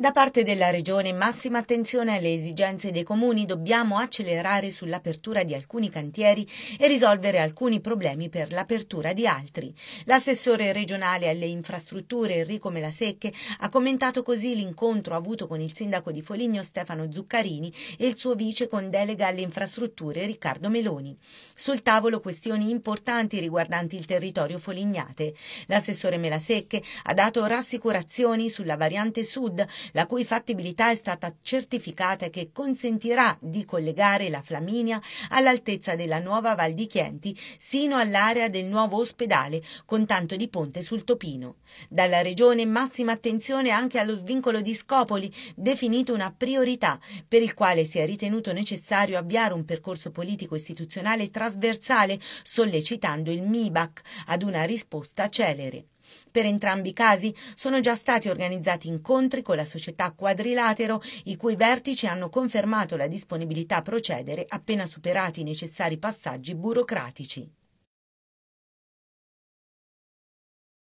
Da parte della Regione massima attenzione alle esigenze dei comuni, dobbiamo accelerare sull'apertura di alcuni cantieri e risolvere alcuni problemi per l'apertura di altri. L'assessore regionale alle infrastrutture Enrico Melasecche ha commentato così l'incontro avuto con il sindaco di Foligno Stefano Zuccarini e il suo vice con delega alle infrastrutture Riccardo Meloni. Sul tavolo questioni importanti riguardanti il territorio folignate. L'assessore Melasecche ha dato rassicurazioni sulla variante sud la cui fattibilità è stata certificata e che consentirà di collegare la Flaminia all'altezza della nuova Val di Chienti sino all'area del nuovo ospedale con tanto di ponte sul Topino. Dalla Regione massima attenzione anche allo svincolo di Scopoli, definito una priorità per il quale si è ritenuto necessario avviare un percorso politico istituzionale trasversale sollecitando il MIBAC ad una risposta celere. Per entrambi i casi sono già stati organizzati incontri con la società Quadrilatero, i cui vertici hanno confermato la disponibilità a procedere appena superati i necessari passaggi burocratici.